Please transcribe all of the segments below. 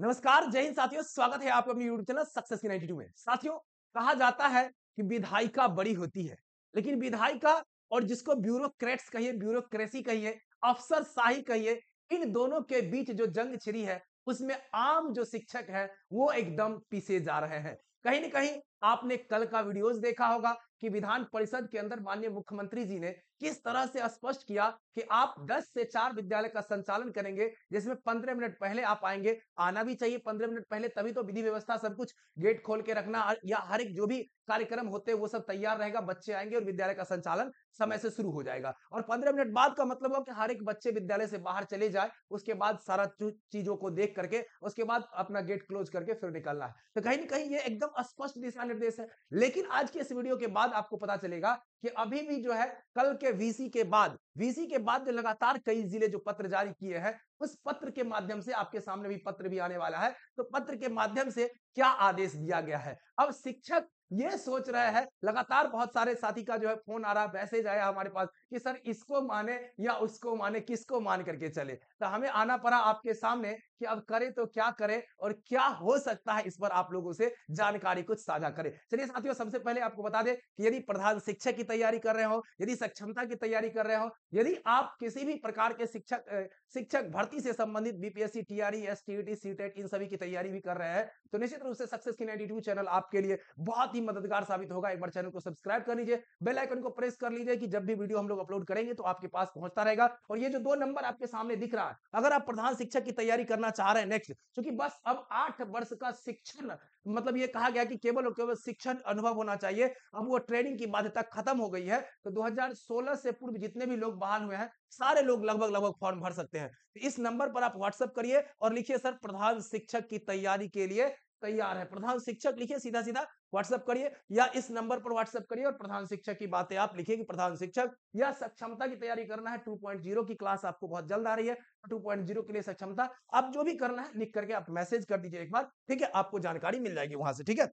नमस्कार जय हिंद साथियों स्वागत है आपको अपने यूट्यूब चैनल सक्सेस की 92 में साथियों कहा जाता है कि विधायिका बड़ी होती है लेकिन विधायिका और जिसको ब्यूरोक्रेट्स कहिए ब्यूरोक्रेसी कहिए अफसर शाही कहिए इन दोनों के बीच जो जंग छिड़ी है उसमें आम जो शिक्षक है वो एकदम पीछे जा रहे हैं कहीं ना कहीं आपने कल का वीडियोस देखा होगा कि विधान परिषद के अंदर माननीय मुख्यमंत्री जी ने किस तरह से स्पष्ट किया कि आप 10 से 4 विद्यालय का संचालन करेंगे जिसमें 15 मिनट पहले आप आएंगे आना भी चाहिए 15 मिनट पहले तभी तो विधि व्यवस्था सब कुछ गेट खोल के रखना या हर एक जो भी कार्यक्रम होते हैं वो सब तैयार रहेगा बच्चे आएंगे और विद्यालय का संचालन समय से शुरू हो जाएगा और पंद्रह मिनट बाद का मतलब हो कि हर एक बच्चे विद्यालय से बाहर चले जाए उसके बाद सारा चीजों को देख करके उसके बाद अपना गेट क्लोज करके फिर निकलना है तो कहीं ना कहीं ये एकदम स्पष्ट दिशा निर्देश है लेकिन आज के इस वीडियो के बाद आपको पता चलेगा कि अभी भी जो है कल के वीसी के बाद वीसी के बाद जो लगातार कई जिले जो पत्र जारी किए हैं उस पत्र के माध्यम से आपके सामने भी पत्र भी आने वाला है तो पत्र के माध्यम से क्या आदेश दिया गया है अब शिक्षक ये सोच रहे हैं लगातार बहुत सारे साथी का जो है फोन आ रहा है मैसेज आया हमारे पास कि सर इसको माने या उसको माने किसको मान करके चले तो हमें आना पड़ा आपके सामने कि अब करे तो क्या करे और क्या हो सकता है इस पर आप लोगों से जानकारी कुछ साझा करें चलिए साथियों सबसे पहले आपको बता दें कि यदि प्रधान शिक्षक की तैयारी कर रहे हो यदि सक्षमता की तैयारी कर रहे हो यदि आप किसी भी प्रकार के शिक्षक शिक्षक भर्ती से संबंधित बीपीएससी टीआरई एसटीईटी सीटेट इन सभी की तैयारी भी कर रहे हैं तो निश्चित रूप से सक्सेस की नाइनटी चैनल आपके लिए बहुत ही मददगार साबित होगा एक बार चैनल को सब्सक्राइब कर लीजिए बेलाइकन को प्रेस कर लीजिए कि जब भी वीडियो हम लोग अपलोड करेंगे तो आपके पास पहुंचता रहेगा और ये जो दो नंबर आपके सामने दिख रहा है अगर आप प्रधान शिक्षक की तैयारी करना चाह रहे हैं नेक्स्ट क्योंकि बस अब आठ वर्ष का शिक्षण मतलब ये कहा गया कि केवल और केवल शिक्षण अनुभव होना चाहिए अब वो ट्रेनिंग की बाध्यता खत्म हो गई है तो दो से पूर्व जितने भी लोग बहाल हुए हैं सारे लोग लगभग लगभग फॉर्म भर सकते हैं तो इस नंबर पर आप व्हाट्सएप करिए और लिखिए सर प्रधान शिक्षक की तैयारी के लिए तैयार है प्रधान शिक्षक लिखिए सीधा सीधा व्हाट्सअप करिए या इस नंबर पर व्हाट्सअप करिए और प्रधान शिक्षक की बातें आप लिखिए कि प्रधान शिक्षक या सक्षमता की तैयारी करना है 2.0 की क्लास आपको बहुत जल्द आ रही है 2.0 के लिए सक्षमता आप जो भी करना है लिख करके आप मैसेज कर दीजिए एक बार ठीक है आपको जानकारी मिल जाएगी वहां से ठीक है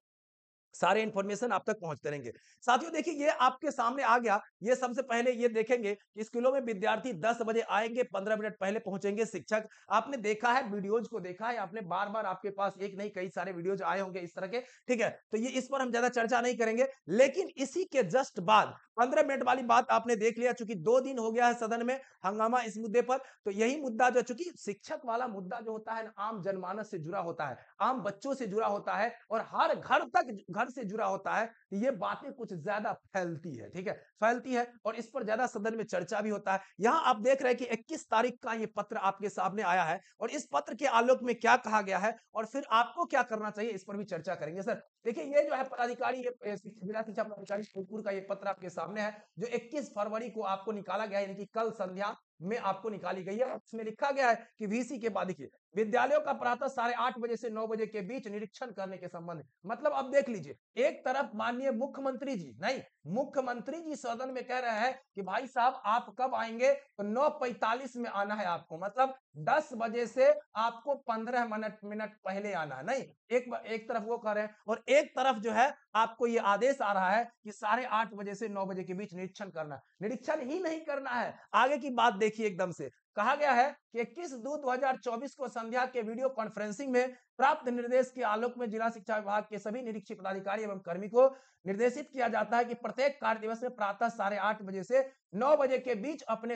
सारे इंफॉर्मेशन आप तक पहुंचते रहेंगे साथियों देखिए ये आपके सामने आ गया ये सबसे पहले ये देखेंगे कि स्कूलों में विद्यार्थी 10 बजे आएंगे 15 मिनट पहले पहुंचेंगे शिक्षक आपने देखा है वीडियोज को देखा है आपने बार बार आपके पास एक नहीं कई सारे वीडियोज आए होंगे इस तरह के ठीक है तो ये इस पर हम ज्यादा चर्चा नहीं करेंगे लेकिन इसी के जस्ट बाद पंद्रह मिनट वाली बात आपने देख लिया चूंकि दो दिन हो गया है सदन में हंगामा इस मुद्दे पर तो यही मुद्दा जो चूंकि शिक्षक वाला मुद्दा जो होता है आम जनमानस से जुड़ा होता है आम बच्चों से जुड़ा होता है और हर घर तक घर से जुड़ा होता है तो ये बातें कुछ ज्यादा फैलती है ठीक है फैलती है और इस पर ज्यादा सदन में चर्चा भी होता है यहां आप देख रहे हैं कि 21 तारीख का ये पत्र आपके सामने आया है और इस पत्र के आलोक में क्या कहा गया है और फिर आपको क्या करना चाहिए इस पर भी चर्चा करेंगे सर देखिए ये जो है पदाधिकारी जिला शिक्षा पदाधिकारी फूलपुर का ये पत्र आपके सामने है जो इक्कीस फरवरी को आपको निकाला गया यानी कि कल संध्या में आपको निकाली गई है इसमें लिखा गया है कि वीसी के बाद देखिए विद्यालयों का प्रातः साढ़े आठ बजे से नौ बजे के बीच निरीक्षण करने के संबंध मतलब अब देख लीजिए एक तरफ माननीय मुख्यमंत्री जी नहीं मुख्यमंत्री जी सदन में कह रहे हैं कि भाई साहब आप कब आएंगे तो नौ पैतालीस में आना है आपको मतलब दस बजे से आपको पंद्रह मिनट मिनट पहले आना है नहीं एक एक तरफ वो कर रहे हैं और एक तरफ जो है आपको ये आदेश आ रहा है कि साढ़े आठ बजे से नौ बजे के बीच निरीक्षण करना निरीक्षण ही नहीं करना है आगे की बात देखिए एकदम से कहा गया है कि इक्कीस दो 2024 को संध्या के वीडियो कॉन्फ्रेंसिंग में प्राप्त निर्देश के आलोक में जिला शिक्षा विभाग के सभी निरीक्षक पदाधिकारी एवं कर्मी को निर्देशित किया जाता है कि प्रत्येक कार्य दिवस में प्रातः साढ़े आठ बजे से नौ बजे के बीच अपने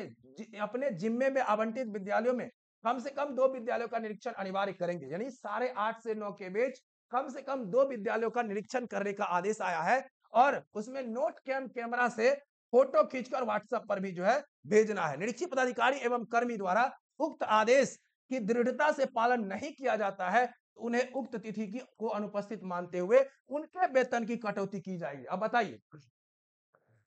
अपने जिम्मे में आवंटित विद्यालयों में कम से कम दो विद्यालयों का निरीक्षण अनिवार्य करेंगे यानी साढ़े आठ से नौ के बीच कम से कम दो विद्यालयों का निरीक्षण करने का आदेश आया है और उसमें नोट कैम कैमरा से फोटो खींचकर व्हाट्सएप पर भी जो है भेजना है निरीक्षक पदाधिकारी एवं कर्मी द्वारा उक्त आदेश की दृढ़ता से पालन नहीं किया जाता है तो उन्हें उक्त तिथि की को अनुपस्थित मानते हुए उनके वेतन की कटौती की जाएगी अब बताइए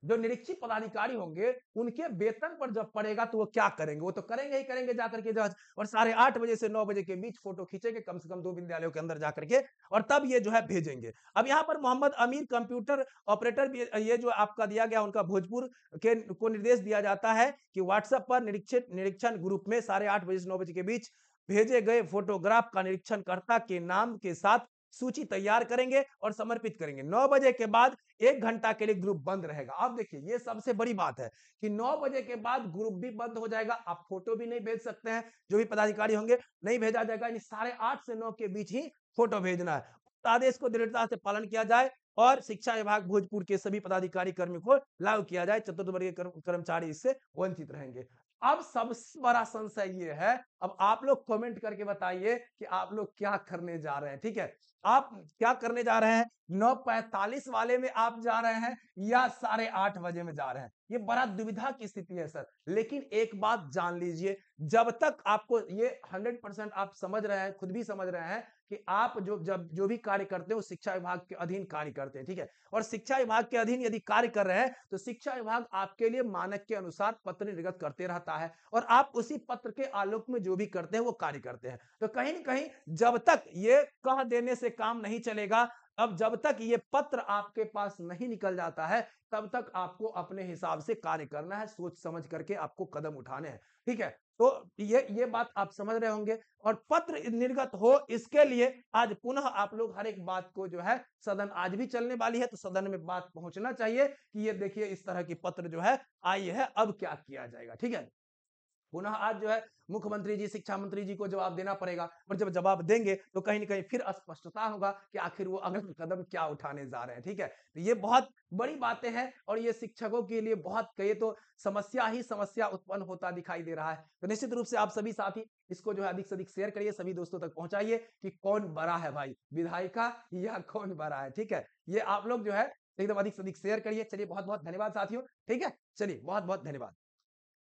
जो निरीक्षक पदाधिकारी होंगे उनके वेतन पर जब पड़ेगा तो वो क्या करेंगे वो तो करेंगे ही करेंगे जाकर के जांच और साढ़े आठ बजे से नौ बजे के बीच फोटो खींचेंगे कम से कम दो विद्यालयों के अंदर जाकर के और तब ये जो है भेजेंगे अब यहाँ पर मोहम्मद अमीर कंप्यूटर ऑपरेटर ये जो आपका दिया गया उनका भोजपुर के को निर्देश दिया जाता है कि व्हाट्सएप पर निरीक्षित निरीक्षण ग्रुप में साढ़े आठ बजे से नौ बजे के बीच भेजे गए फोटोग्राफ का निरीक्षण करता के नाम के साथ सूची तैयार करेंगे और समर्पित करेंगे नौ बजे के बाद एक घंटा के लिए ग्रुप बंद रहेगा आप देखिए ये सबसे बड़ी बात है कि नौ बजे के बाद ग्रुप भी बंद हो जाएगा आप फोटो भी नहीं भेज सकते हैं जो भी पदाधिकारी होंगे नहीं भेजा जाएगा यानी साढ़े आठ से नौ के बीच ही फोटो भेजना है आदेश को दृढ़ता से पालन किया जाए और शिक्षा विभाग भोजपुर के सभी पदाधिकारी कर्मी को लागू किया जाए चतुर्थ वर्गीय कर्मचारी इससे वंचित रहेंगे अब सबसे बड़ा संशय ये है अब आप लोग कमेंट करके बताइए कि आप लोग क्या करने जा रहे हैं ठीक है आप क्या करने जा रहे हैं नौ पैतालीस वाले में आप जा रहे हैं या साढ़े आठ बजे में जा रहे हैं ये बड़ा दुविधा की स्थिति है सर लेकिन एक बात जान लीजिए जब तक आपको ये 100 परसेंट आप समझ रहे हैं खुद भी समझ रहे हैं कि आप जो जब जो भी कार्य करते हो शिक्षा विभाग के अधीन कार्य करते हैं ठीक है और शिक्षा विभाग के अधीन यदि कार्य कर रहे हैं तो शिक्षा विभाग आपके लिए मानक के अनुसार पत्र निर्गत करते रहता है और आप उसी पत्र के आलोक में जो भी करते हैं वो कार्य करते हैं तो कहीं ना कहीं जब तक ये कह देने से काम नहीं चलेगा अब जब तक ये पत्र आपके पास नहीं निकल जाता है तब तक आपको अपने हिसाब से कार्य करना है सोच समझ करके आपको कदम उठाने हैं ठीक है तो ये ये बात आप समझ रहे होंगे और पत्र निर्गत हो इसके लिए आज पुनः आप लोग हर एक बात को जो है सदन आज भी चलने वाली है तो सदन में बात पहुंचना चाहिए कि ये देखिए इस तरह की पत्र जो है आई है अब क्या किया जाएगा ठीक है पुनः आज जो है मुख्यमंत्री जी शिक्षा मंत्री जी को जवाब देना पड़ेगा और जब जवाब देंगे तो कहीं ना कहीं फिर स्पष्टता होगा कि आखिर वो अगला कदम क्या उठाने जा रहे हैं ठीक है तो ये बहुत बड़ी बातें हैं और ये शिक्षकों के लिए बहुत कहे तो समस्या ही समस्या उत्पन्न होता दिखाई दे रहा है तो निश्चित रूप से आप सभी साथी इसको जो है अधिक से अधिक शेयर करिए सभी दोस्तों तक पहुंचाइए कि कौन बड़ा है भाई विधायिका या कौन बड़ा है ठीक है ये आप लोग जो है एकदम अधिक से अधिक शेयर करिए चलिए बहुत बहुत धन्यवाद साथियों ठीक है चलिए बहुत बहुत धन्यवाद